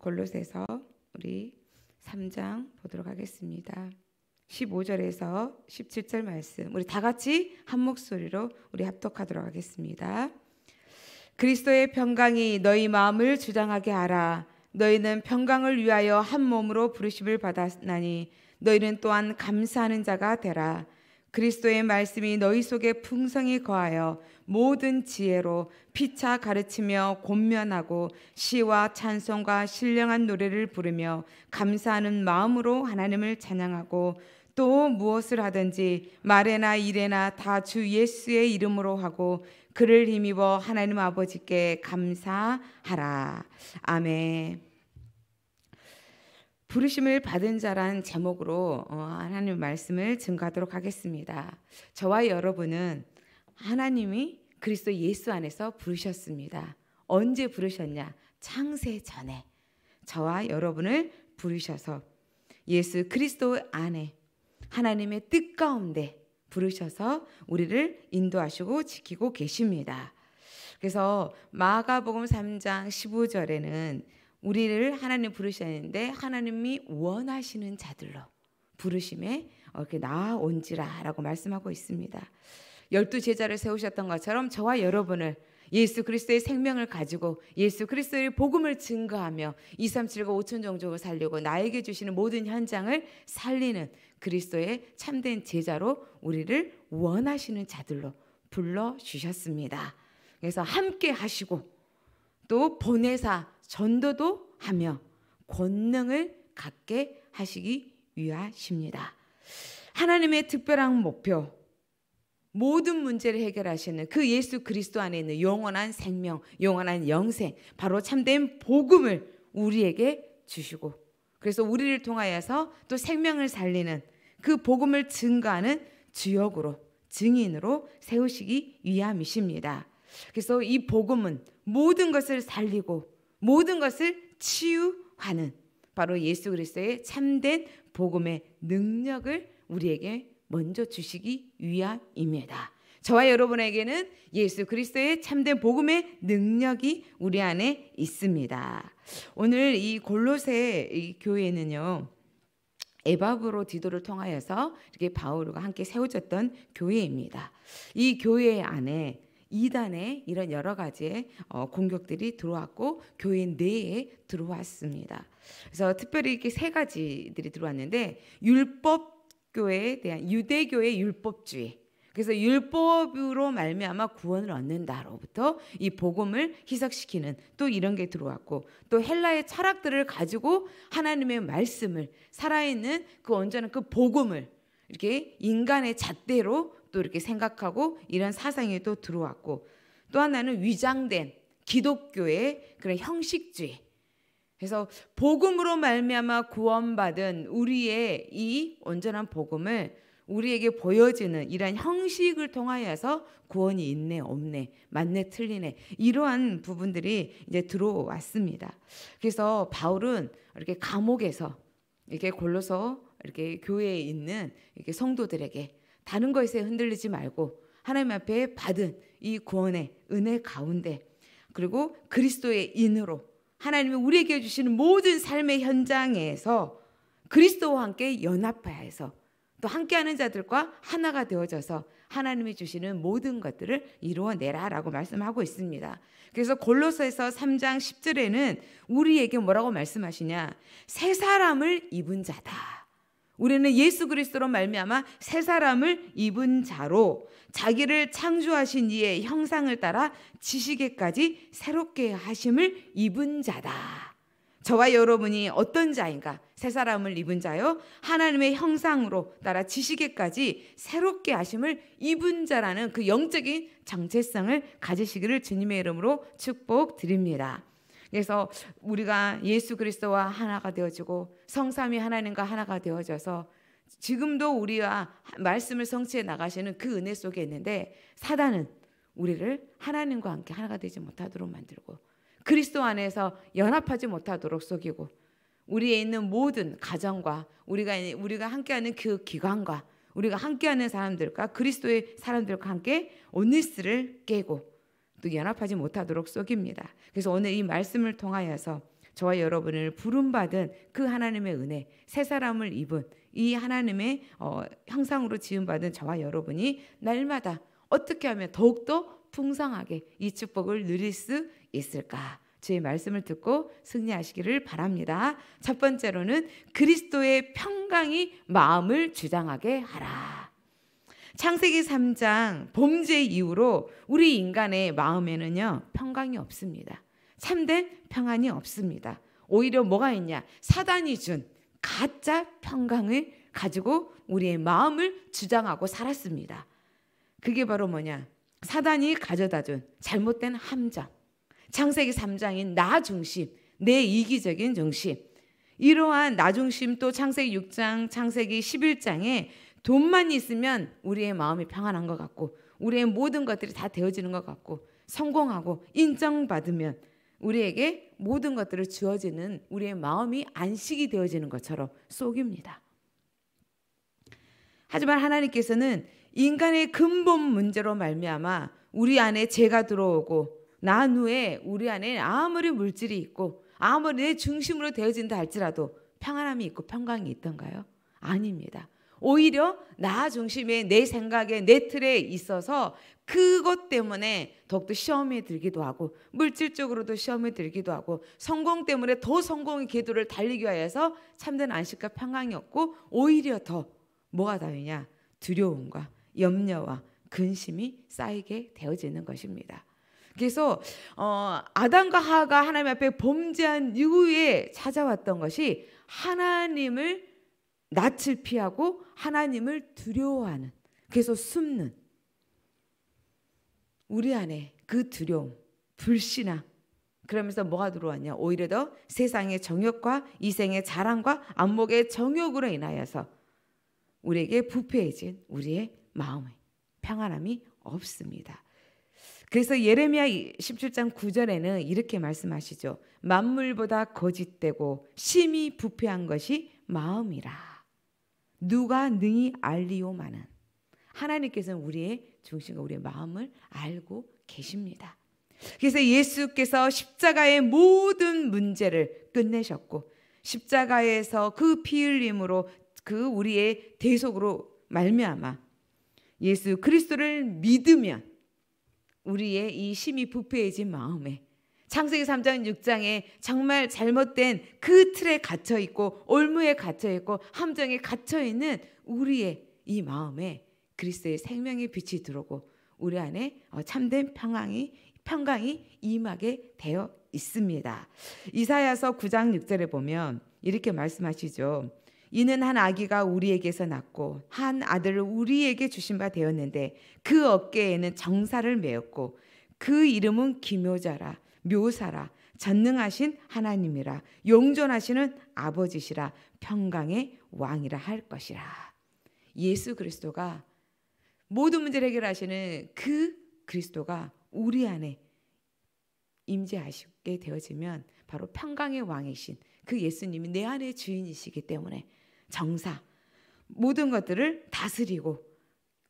골로새서 우리 3장 보도록 하겠습니다. 15절에서 17절 말씀. 우리 다 같이 한 목소리로 우리 합독하도록 하겠습니다. 그리스도의 평강이 너희 마음을 주장하게 하라. 너희는 평강을 위하여 한 몸으로 부르심을 받았나니 너희는 또한 감사하는 자가 되라. 그리스도의 말씀이 너희 속에 풍성히 거하여 모든 지혜로 피차 가르치며 곤면하고 시와 찬송과 신령한 노래를 부르며 감사하는 마음으로 하나님을 찬양하고 또 무엇을 하든지 말에나 일에나 다 주 예수의 이름으로 하고 그를 힘입어 하나님 아버지께 감사하라. 아멘. 부르심을 받은 자란 제목으로 어, 하나님 말씀을 증거하도록 하겠습니다. 저와 여러분은 하나님이 그리스도 예수 안에서 부르셨습니다. 언제 부르셨냐? 창세 전에 저와 여러분을 부르셔서 예수 그리스도 안에 하나님의 뜻 가운데 부르셔서 우리를 인도하시고 지키고 계십니다. 그래서 마가복음 3장 15절에는 우리를 하나님 부르셨는데 하나님이 원하시는 자들로 부르심에 이렇게 어, 나아온지라라고 말씀하고 있습니다. 열두 제자를 세우셨던 것처럼 저와 여러분을 예수 그리스도의 생명을 가지고 예수 그리스도의 복음을 증거하며 237과 5천 종족을 살리고 나에게 주시는 모든 현장을 살리는 그리스도의 참된 제자로 우리를 원하시는 자들로 불러 주셨습니다. 그래서 함께 하시고 또 보내사 전도도 하며 권능을 갖게 하시기 위하십니다. 하나님의 특별한 목표 모든 문제를 해결하시는 그 예수 그리스도 안에 있는 영원한 생명, 영원한 영생, 바로 참된 복음을 우리에게 주시고 그래서 우리를 통하여서 또 생명을 살리는 그 복음을 증가하는 주역으로 증인으로 세우시기 위함이십니다. 그래서 이 복음은 모든 것을 살리고 모든 것을 치유하는 바로 예수 그리스도의 참된 복음의 능력을 우리에게 먼저 주시기 위함입니다. 저와 여러분에게는 예수 그리스도의 참된 복음의 능력이 우리 안에 있습니다. 오늘 이 골로새 이 교회는요. 에바브로 디도를 통하여서 이렇게 바울과 함께 세워졌던 교회입니다. 이 교회 안에 이단의 이런 여러 가지의 어, 공격들이 들어왔고 교회 내에 들어왔습니다. 그래서 특별히 이렇게 세 가지들이 들어왔는데 율법 교회에 대한 유대교의 율법주의. 그래서 율법으로 말미암아 구원을 얻는다로부터 이 복음을 희석시키는 또 이런 게 들어왔고 또 헬라의 철학들을 가지고 하나님의 말씀을 살아있는 그 온전한 그 복음을 이렇게 인간의 잣대로 또 이렇게 생각하고 이런 사상이 또 들어왔고 또 하나는 위장된 기독교의 그런 형식주의 그래서 복음으로 말미암아 구원받은 우리의 이 온전한 복음을 우리에게 보여지는 이러한 형식을 통하여서 구원이 있네 없네 맞네 틀리네 이러한 부분들이 이제 들어왔습니다. 그래서 바울은 이렇게 감옥에서 이렇게 골로서 이렇게 교회에 있는 이렇게 성도들에게 다른 것에 흔들리지 말고 하나님 앞에 받은 이 구원의 은혜 가운데 그리고 그리스도의 인으로 하나님이 우리에게 주시는 모든 삶의 현장에서 그리스도와 함께 연합하여서또 함께하는 자들과 하나가 되어져서 하나님이 주시는 모든 것들을 이루어내라라고 말씀하고 있습니다. 그래서 골로서에서 3장 10절에는 우리에게 뭐라고 말씀하시냐? 새 사람을 입은 자다. 우리는 예수 그리스도로 말미암아 새 사람을 입은 자로 자기를 창조하신 이의 형상을 따라 지식에까지 새롭게 하심을 입은 자다. 저와 여러분이 어떤 자인가? 새 사람을 입은 자요. 하나님의 형상으로 따라 지식에까지 새롭게 하심을 입은 자라는 그 영적인 정체성을 가지시기를 주님의 이름으로 축복드립니다. 그래서 우리가 예수 그리스도와 하나가 되어지고 성삼위 하나님과 하나가 되어져서 지금도 우리와 말씀을 성취해 나가시는 그 은혜 속에 있는데 사단은 우리를 하나님과 함께 하나가 되지 못하도록 만들고 그리스도 안에서 연합하지 못하도록 속이고 우리에 있는 모든 가정과 우리가 우리가 함께하는 그 기관과 우리가 함께하는 사람들과 그리스도의 사람들과 함께 온니스를 깨고 또 연합하지 못하도록 속입니다. 그래서 오늘 이 말씀을 통하여서 저와 여러분을 부름받은 그 하나님의 은혜, 새 사람을 입은 이 하나님의 어, 형상으로 지음받은 저와 여러분이 날마다 어떻게 하면 더욱더 풍성하게 이 축복을 누릴 수 있을까? 주의 말씀을 듣고 승리하시기를 바랍니다. 첫 번째로는 그리스도의 평강이 마음을 주장하게 하라. 창세기 3장 범죄 이후로 우리 인간의 마음에는요, 평강이 없습니다. 참된 평안이 없습니다. 오히려 뭐가 있냐? 사단이 준 가짜 평강을 가지고 우리의 마음을 주장하고 살았습니다. 그게 바로 뭐냐? 사단이 가져다 준 잘못된 함정. 창세기 3장인 나 중심, 내 이기적인 중심. 이러한 나 중심 또 창세기 6장, 창세기 11장에 돈만 있으면 우리의 마음이 평안한 것 같고 우리의 모든 것들이 다 되어지는 것 같고 성공하고 인정받으면 우리에게 모든 것들을 주어지는 우리의 마음이 안식이 되어지는 것처럼 속입니다. 하지만 하나님께서는 인간의 근본 문제로 말미암아 우리 안에 죄가 들어오고 난 후에 우리 안에 아무리 물질이 있고 아무리 내 중심으로 되어진다 할지라도 평안함이 있고 평강이 있던가요? 아닙니다. 오히려 나 중심의 내 생각에 내 틀에 있어서 그것 때문에 더욱더 시험에 들기도 하고 물질적으로도 시험에 들기도 하고 성공 때문에 더 성공의 궤도를 달리기 위해서 참된 안식과 평강이 없고 오히려 더 뭐가 다르냐 두려움과 염려와 근심이 쌓이게 되어지는 것입니다. 그래서 어, 아담과 하가 하나님 앞에 범죄한 이후에 찾아왔던 것이 하나님을 낯을 피하고 하나님을 두려워하는 그래서 숨는 우리 안에 그 두려움, 불신앙 그러면서 뭐가 들어왔냐? 오히려 더 세상의 정욕과 이생의 자랑과 안목의 정욕으로 인하여서 우리에게 부패해진 우리의 마음의 평안함이 없습니다. 그래서 예레미야 17장 9절에는 이렇게 말씀하시죠. 만물보다 거짓되고 심히 부패한 것이 마음이라. 누가 능히 알리오마는 하나님께서는 우리의 중심과 우리의 마음을 알고 계십니다. 그래서 예수께서 십자가의 모든 문제를 끝내셨고 십자가에서 그피 흘림으로 그 우리의 대속으로 말미암아 예수 그리스도를 믿으면 우리의 이 심히 부패해진 마음에 창세기 3장 6장에 정말 잘못된 그 틀에 갇혀 있고 올무에 갇혀 있고 함정에 갇혀 있는 우리의 이 마음에 그리스도의 생명의 빛이 들어오고 우리 안에 어, 참된 평강이 평강이 임하게 되어 있습니다. 이사야서 9장 6절에 보면 이렇게 말씀하시죠. 이는 한 아기가 우리에게서 낳고 한 아들을 우리에게 주신 바 되었는데 그 어깨에는 정사를 메었고 그 이름은 기묘자라 묘사라 전능하신 하나님이라 용존하시는 아버지시라 평강의 왕이라 할 것이라. 예수 그리스도가 모든 문제를 해결하시는 그 그리스도가 우리 안에 임재하시게 되어지면 바로 평강의 왕이신 그 예수님이 내 안의 주인이시기 때문에 정사 모든 것들을 다스리고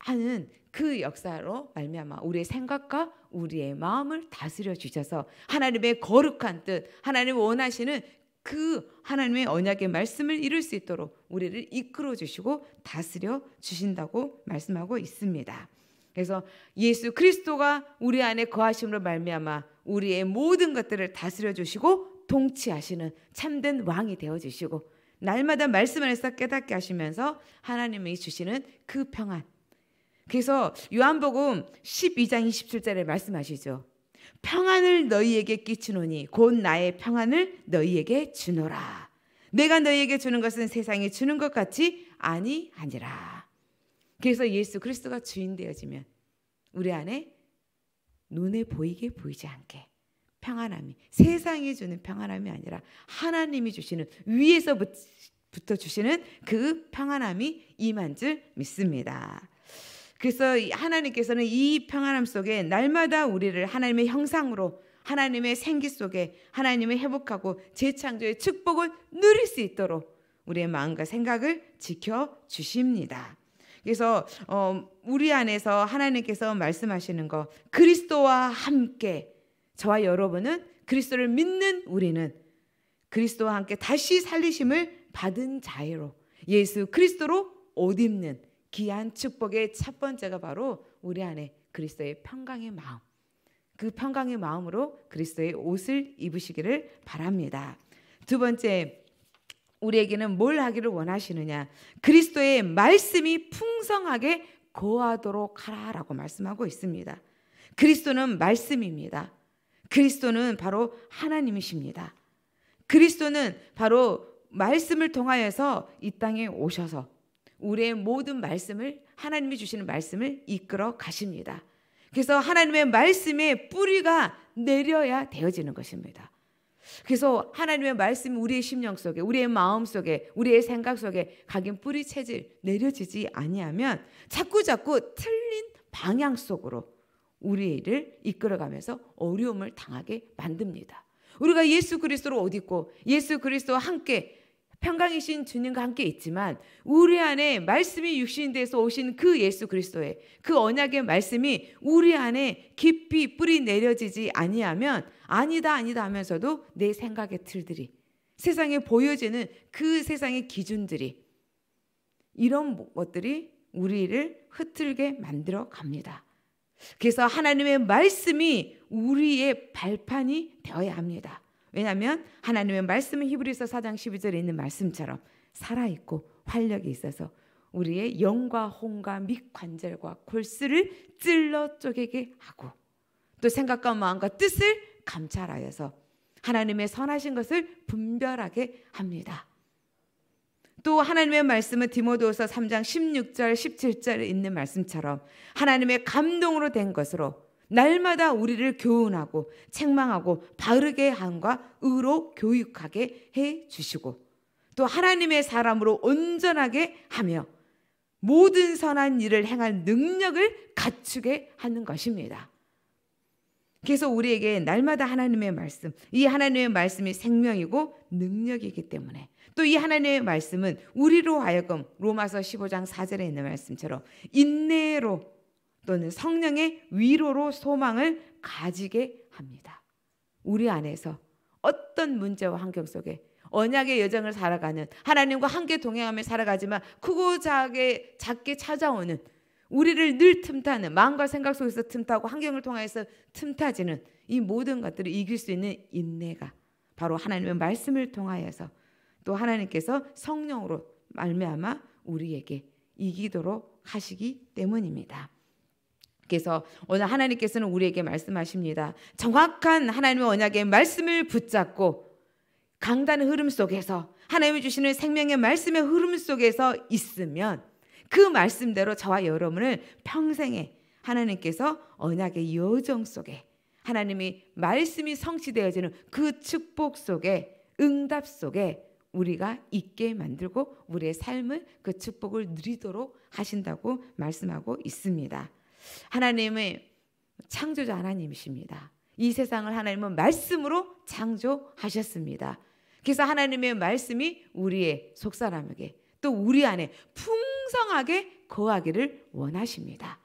하는 그 역사로 말미암아 우리의 생각과 우리의 마음을 다스려 주셔서 하나님의 거룩한 뜻, 하나님 원하시는 그 하나님의 언약의 말씀을 이룰 수 있도록 우리를 이끌어 주시고 다스려 주신다고 말씀하고 있습니다. 그래서 예수 그리스도가 우리 안에 거하심으로 말미암아 우리의 모든 것들을 다스려 주시고 통치하시는 참된 왕이 되어 주시고 날마다 말씀 안에서 깨닫게 하시면서 하나님이 주시는 그 평안 그래서 요한복음 12장 27절에 말씀하시죠. 평안을 너희에게 끼치노니 곧 나의 평안을 너희에게 주노라. 내가 너희에게 주는 것은 세상이 주는 것 같이 아니하니라. 그래서 예수 그리스도가 주인 되어지면 우리 안에 눈에 보이게 보이지 않게 평안함이 세상이 주는 평안함이 아니라 하나님이 주시는 위에서부터 주시는 그 평안함이 임한 줄 믿습니다. 그래서 하나님께서는 이 평안함 속에 날마다 우리를 하나님의 형상으로 하나님의 생기 속에 하나님의 회복하고 재창조의 축복을 누릴 수 있도록 우리의 마음과 생각을 지켜 주십니다. 그래서 어, 우리 안에서 하나님께서 말씀하시는 거 그리스도와 함께 저와 여러분은 그리스도를 믿는 우리는 그리스도와 함께 다시 살리심을 받은 자로 예수 그리스도로 옷 입는 귀한 축복의 첫 번째가 바로 우리 안에 그리스도의 평강의 마음. 그 평강의 마음으로 그리스도의 옷을 입으시기를 바랍니다. 두 번째, 우리에게는 뭘 하기를 원하시느냐? 그리스도의 말씀이 풍성하게 고하도록 하라라고 말씀하고 있습니다. 그리스도는 말씀입니다. 그리스도는 바로 하나님이십니다. 그리스도는 바로 말씀을 통하여서 이 땅에 오셔서 우리의 모든 말씀을 하나님이 주시는 말씀을 이끌어 가십니다. 그래서 하나님의 말씀의 뿌리가 내려야 되어지는 것입니다. 그래서 하나님의 말씀이 우리의 심령 속에, 우리의 마음 속에, 우리의 생각 속에 각인 뿌리 체질 내려지지 아니하면 자꾸 자꾸 틀린 방향 속으로 우리를 이끌어가면서 어려움을 당하게 만듭니다. 우리가 예수 그리스도로 옷 입고 예수 그리스도와 함께 평강이신 주님과 함께 있지만 우리 안에 말씀이 육신돼서 오신 그 예수 그리스도의 그 언약의 말씀이 우리 안에 깊이 뿌리 내려지지 아니하면 아니다 아니다 하면서도 내 생각의 틀들이 세상에 보여지는 그 세상의 기준들이 이런 것들이 우리를 흐트게 만들어 갑니다. 그래서 하나님의 말씀이 우리의 발판이 되어야 합니다. 왜냐하면 하나님의 말씀은 히브리서 4장 12절에 있는 말씀처럼 살아있고 활력이 있어서 우리의 영과 홍과 및관절과 골수를 찔러 쪼개게 하고 또 생각과 마음과 뜻을 감찰하여서 하나님의 선하신 것을 분별하게 합니다. 또 하나님의 말씀은 디모데후서 3장 16절 17절에 있는 말씀처럼 하나님의 감동으로 된 것으로 날마다 우리를 교훈하고 책망하고 바르게 함과 의로 교육하게 해 주시고 또 하나님의 사람으로 온전하게 하며 모든 선한 일을 행할 능력을 갖추게 하는 것입니다. 그래서 우리에게 날마다 하나님의 말씀, 이 하나님의 말씀이 생명이고 능력이기 때문에 또 이 하나님의 말씀은 우리로 하여금 로마서 15장 4절에 있는 말씀처럼 인내로 또는 성령의 위로로 소망을 가지게 합니다. 우리 안에서 어떤 문제와 환경 속에 언약의 여정을 살아가는 하나님과 함께 동행하며 살아가지만 크고 작게 작게 찾아오는 우리를 늘 틈타는 마음과 생각 속에서 틈타고 환경을 통해서 틈타지는 이 모든 것들을 이길 수 있는 인내가 바로 하나님의 말씀을 통하여서 또 하나님께서 성령으로 말미암아 우리에게 이기도록 하시기 때문입니다. 그래서 오늘 하나님께서는 우리에게 말씀하십니다. 정확한 하나님의 언약의 말씀을 붙잡고 강단의 흐름 속에서 하나님이 주시는 생명의 말씀의 흐름 속에서 있으면 그 말씀대로 저와 여러분을 평생에 하나님께서 언약의 여정 속에 하나님이 말씀이 성취되어지는 그 축복 속에 응답 속에 우리가 있게 만들고 우리의 삶을 그 축복을 누리도록 하신다고 말씀하고 있습니다. 하나님의 창조자 하나님이십니다. 이 세상을 하나님은 말씀으로 창조하셨습니다. 그래서 하나님의 말씀이 우리의 속사람에게 또 우리 안에 풍성하게 거하기를 원하십니다.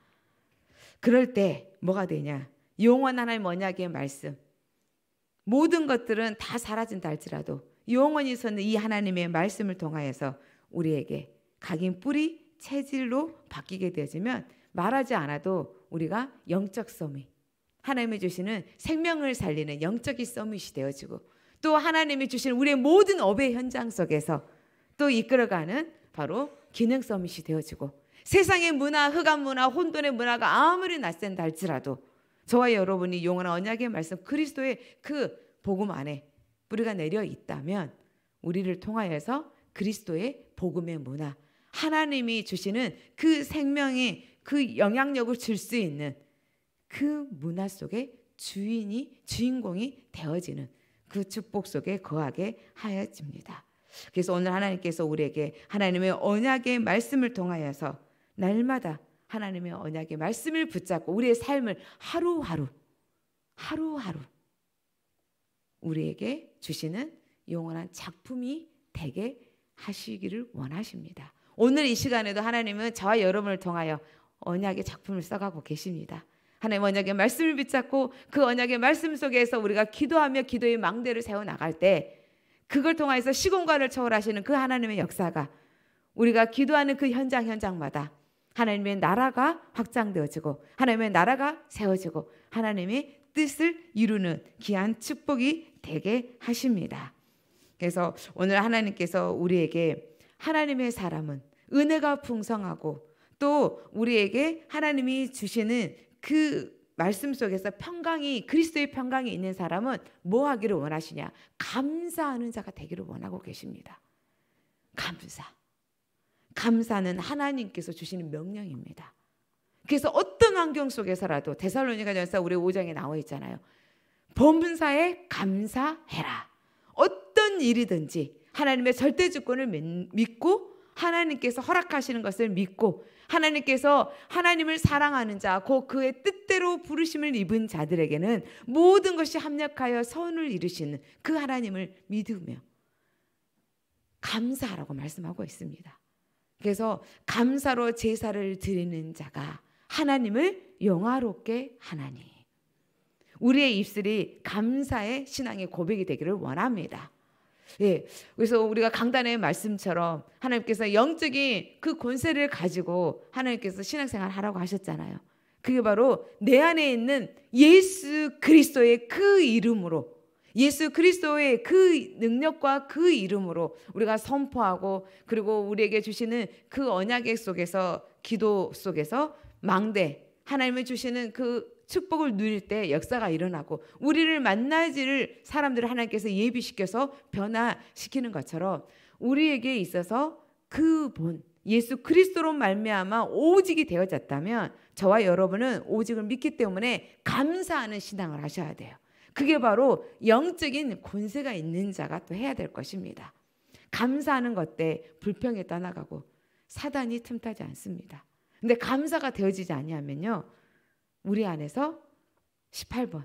그럴 때 뭐가 되냐? 영원 하나님 언약의 말씀. 모든 것들은 다 사라진다 할지라도 영원히 서는 이 하나님의 말씀을 통하여서 우리에게 각인 뿌리 체질로 바뀌게 되어지면 말하지 않아도 우리가 영적 썸이 하나님이 주시는 생명을 살리는 영적인 서이 되어지고 또 하나님이 주시는 우리의 모든 업의 현장 속에서 또 이끌어가는 바로 기능 썸이 되어지고 세상의 문화, 흑암 문화, 혼돈의 문화가 아무리 낯선다 할지라도 저와 여러분이 용어나 언약의 말씀 그리스도의 그 복음 안에 뿌리가 내려 있다면 우리를 통하여서 그리스도의 복음의 문화 하나님이 주시는 그 생명의 그 영향력을 줄 수 있는 그 문화 속에 주인이 주인공이 되어지는 그 축복 속에 거하게 하여집니다. 그래서 오늘 하나님께서 우리에게 하나님의 언약의 말씀을 통하여서 날마다 하나님의 언약의 말씀을 붙잡고 우리의 삶을 하루하루 하루하루 우리에게 주시는 영원한 작품이 되게 하시기를 원하십니다. 오늘 이 시간에도 하나님은 저와 여러분을 통하여 언약의 작품을 써가고 계십니다. 하나님 언약의 말씀을 붙잡고 그 언약의 말씀 속에서 우리가 기도하며 기도의 망대를 세워 나갈 때 그걸 통해서 시공간을 초월하시는 그 하나님의 역사가 우리가 기도하는 그 현장 현장마다 하나님의 나라가 확장되어지고 하나님의 나라가 세워지고 하나님의 뜻을 이루는 귀한 축복이 되게 하십니다. 그래서 오늘 하나님께서 우리에게 하나님의 사람은 은혜가 풍성하고 또 우리에게 하나님이 주시는 그 말씀 속에서 평강이 그리스도의 평강이 있는 사람은 뭐 하기를 원하시냐? 감사하는 자가 되기를 원하고 계십니다. 감사. 감사는 하나님께서 주시는 명령입니다. 그래서 어떤 환경 속에서라도 데살로니가전서 우리 5장에 나와 있잖아요. 범사에 감사해라. 어떤 일이든지 하나님의 절대 주권을 믿고 하나님께서 허락하시는 것을 믿고 하나님께서 하나님을 사랑하는 자, 곧 그의 뜻대로 부르심을 입은 자들에게는 모든 것이 합력하여 선을 이루시는 그 하나님을 믿으며 감사하라고 말씀하고 있습니다. 그래서 감사로 제사를 드리는 자가 하나님을 영화롭게 하나니. 우리의 입술이 감사의 신앙의 고백이 되기를 원합니다. 예. 그래서 우리가 강단의 말씀처럼 하나님께서 영적인 그 권세를 가지고 하나님께서 신앙생활 하라고 하셨잖아요. 그게 바로 내 안에 있는 예수 그리스도의 그 이름으로 예수 그리스도의 그 능력과 그 이름으로 우리가 선포하고 그리고 우리에게 주시는 그 언약의 속에서 기도 속에서 망대 하나님을 주시는 그 축복을 누릴 때 역사가 일어나고 우리를 만나지를 사람들을 하나님께서 예비시켜서 변화시키는 것처럼 우리에게 있어서 그 본 예수 그리스도로 말미암아 오직이 되어졌다면 저와 여러분은 오직을 믿기 때문에 감사하는 신앙을 하셔야 돼요. 그게 바로 영적인 권세가 있는 자가 또 해야 될 것입니다. 감사하는 것 때 불평에 떠나가고 사단이 틈타지 않습니다. 근데 감사가 되어지지 않냐면요 우리 안에서 18번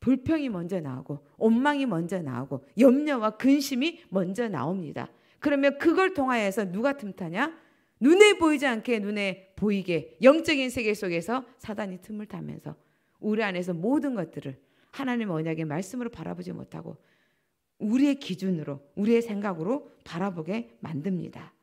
불평이 먼저 나오고 원망이 먼저 나오고 염려와 근심이 먼저 나옵니다. 그러면 그걸 통하여서 누가 틈타냐? 눈에 보이지 않게 눈에 보이게 영적인 세계 속에서 사단이 틈을 타면서 우리 안에서 모든 것들을 하나님 언약의 말씀으로 바라보지 못하고 우리의 기준으로 우리의 생각으로 바라보게 만듭니다.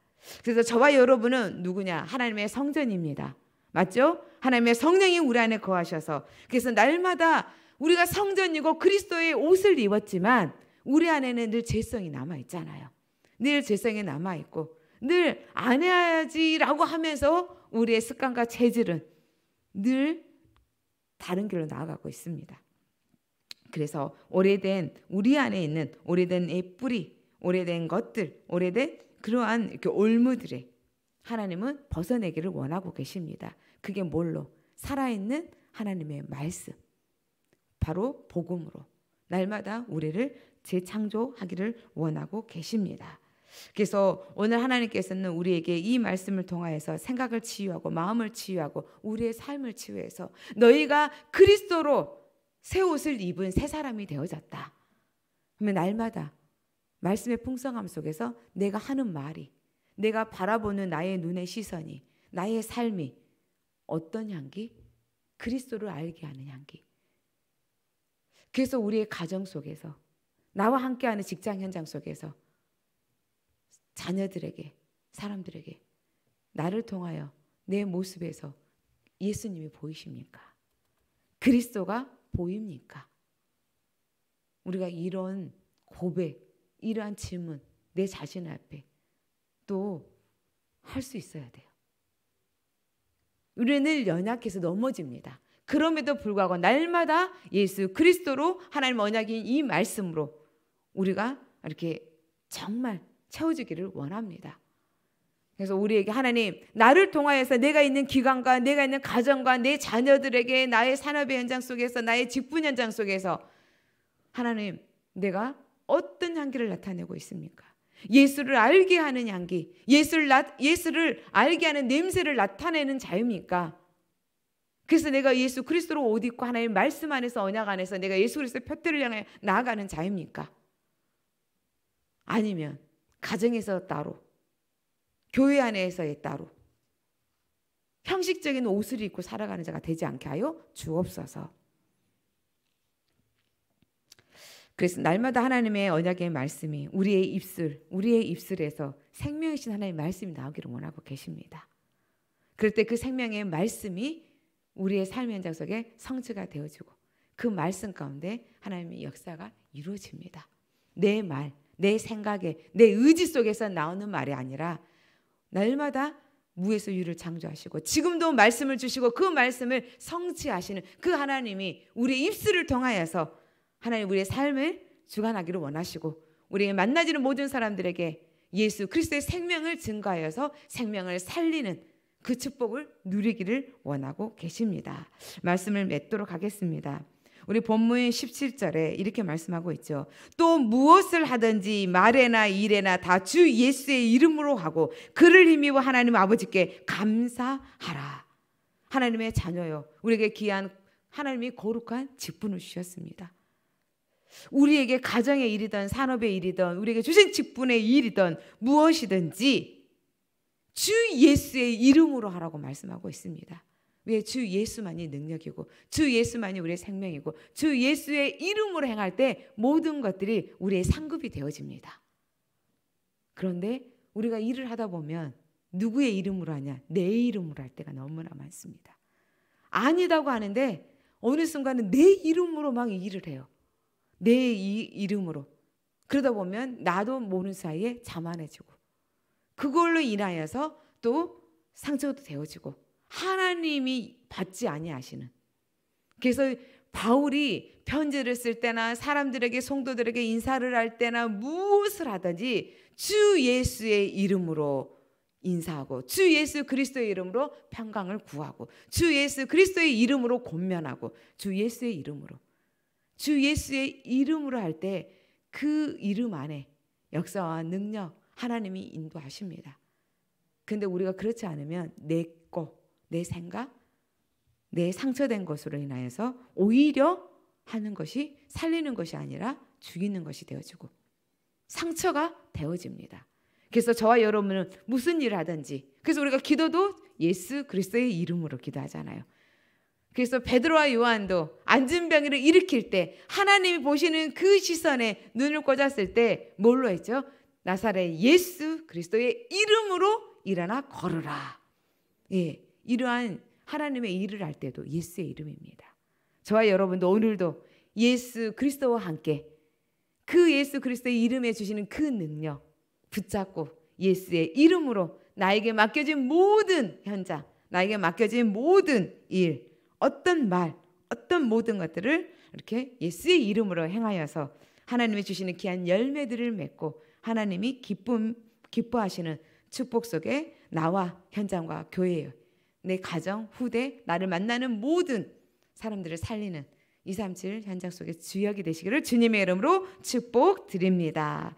그래서 저와 여러분은 누구냐? 하나님의 성전입니다. 맞죠? 하나님의 성령이 우리 안에 거하셔서 그래서 날마다 우리가 성전이고 그리스도의 옷을 입었지만 우리 안에는 늘 죄성이 남아 있잖아요. 늘 죄성이 남아 있고 늘 안 해야지라고 하면서 우리의 습관과 체질은 늘 다른 길로 나아가고 있습니다. 그래서 오래된 우리 안에 있는 오래된 애 뿌리, 오래된 것들, 오래된 그러한 이렇게 올무들에 하나님은 벗어내기를 원하고 계십니다. 그게 뭘로? 살아있는 하나님의 말씀. 바로 복음으로. 날마다 우리를 재창조하기를 원하고 계십니다. 그래서 오늘 하나님께서는 우리에게 이 말씀을 통하여서 생각을 치유하고 마음을 치유하고 우리의 삶을 치유해서 너희가 그리스도로 새 옷을 입은 새 사람이 되어졌다. 그러면 날마다 말씀의 풍성함 속에서 내가 하는 말이 내가 바라보는 나의 눈의 시선이 나의 삶이 어떤 향기? 그리스도를 알게 하는 향기. 그래서 우리의 가정 속에서 나와 함께하는 직장 현장 속에서 자녀들에게 사람들에게 나를 통하여 내 모습에서 예수님이 보이십니까? 그리스도가 보입니까? 우리가 이런 고백, 이러한 질문 내 자신 앞에 또 할 수 있어야 돼요. 우리는 연약해서 넘어집니다. 그럼에도 불구하고 날마다 예수 그리스도로 하나님 언약인 이 말씀으로 우리가 이렇게 정말 채워지기를 원합니다. 그래서 우리에게 하나님 나를 통하여서 내가 있는 기관과 내가 있는 가정과 내 자녀들에게 나의 산업의 현장 속에서 나의 직분 현장 속에서 하나님 내가 어떤 향기를 나타내고 있습니까? 예수를 알게 하는 향기, 예수를, 나, 예수를 알게 하는 냄새를 나타내는 자유입니까? 그래서 내가 예수 그리스도로 옷 입고 하나님의 말씀 안에서 언약 안에서 내가 예수 그리스도의 표대를 향해 나아가는 자유입니까? 아니면 가정에서 따로, 교회 안에서의 따로, 형식적인 옷을 입고 살아가는 자가 되지 않게 하여 주옵소서. 그래서 날마다 하나님의 언약의 말씀이 우리의 입술, 우리의 입술에서 생명이신 하나님의 말씀이 나오기를 원하고 계십니다. 그럴 때 그 생명의 말씀이 우리의 삶의 현장 속에 성취가 되어지고 그 말씀 가운데 하나님의 역사가 이루어집니다. 내 말, 내 생각에, 내 의지 속에서 나오는 말이 아니라 날마다 무에서 유를 창조하시고 지금도 말씀을 주시고 그 말씀을 성취하시는 그 하나님이 우리 입술을 통하여서 하나님 우리의 삶을 주관하기를 원하시고 우리의 만나지는 모든 사람들에게 예수 그리스도의 생명을 증거하여서 생명을 살리는 그 축복을 누리기를 원하고 계십니다. 말씀을 맺도록 하겠습니다. 우리 본문 17절에 이렇게 말씀하고 있죠. 또 무엇을 하든지 말에나 일에나 다 주 예수의 이름으로 하고 그를 힘입어 하나님 아버지께 감사하라. 하나님의 자녀요. 우리에게 귀한 하나님이 거룩한 직분을 주셨습니다. 우리에게 가정의 일이든 산업의 일이든 우리에게 주신 직분의 일이든 무엇이든지 주 예수의 이름으로 하라고 말씀하고 있습니다. 왜 주 예수만이 능력이고 주 예수만이 우리의 생명이고 주 예수의 이름으로 행할 때 모든 것들이 우리의 상급이 되어집니다. 그런데 우리가 일을 하다 보면 누구의 이름으로 하냐? 내 이름으로 할 때가 너무나 많습니다. 아니다고 하는데 어느 순간은 내 이름으로 막 일을 해요. 내이 이름으로 그러다 보면 나도 모르는 사이에 자만해지고 그걸로 인하여서 또 상처도 되어지고 하나님이 받지 아니하시는 그래서 바울이 편지를 쓸 때나 사람들에게 성도들에게 인사를 할 때나 무엇을 하든지 주 예수의 이름으로 인사하고 주 예수 그리스도의 이름으로 평강을 구하고 주 예수 그리스도의 이름으로 권면하고 주 예수의 이름으로 주 예수의 이름으로 할 때 그 이름 안에 역사와 능력 하나님이 인도하십니다. 근데 우리가 그렇지 않으면 내 거, 내 생각, 내 상처된 것으로 인하여서 오히려 하는 것이 살리는 것이 아니라 죽이는 것이 되어지고 상처가 되어집니다. 그래서 저와 여러분은 무슨 일을 하든지 그래서 우리가 기도도 예수 그리스도의 이름으로 기도하잖아요. 그래서 베드로와 요한도 안진병이를 일으킬 때 하나님이 보시는 그 시선에 눈을 꽂았을 때 뭘로 했죠? 나사렛 예수 그리스도의 이름으로 일어나 걸으라. 예, 이러한 하나님의 일을 할 때도 예수의 이름입니다. 저와 여러분도 오늘도 예수 그리스도와 함께 그 예수 그리스도의 이름에 주시는 그 능력 붙잡고 예수의 이름으로 나에게 맡겨진 모든 현장, 나에게 맡겨진 모든 일 어떤 말, 어떤 모든 것들을 이렇게 예수의 이름으로 행하여서 하나님이 주시는 귀한 열매들을 맺고 하나님이 기쁨 기뻐하시는 축복 속에 나와 현장과 교회에요내 가정, 후대, 나를 만나는 모든 사람들을 살리는 237 현장 속의 주역이 되시기를 주님의 이름으로 축복드립니다.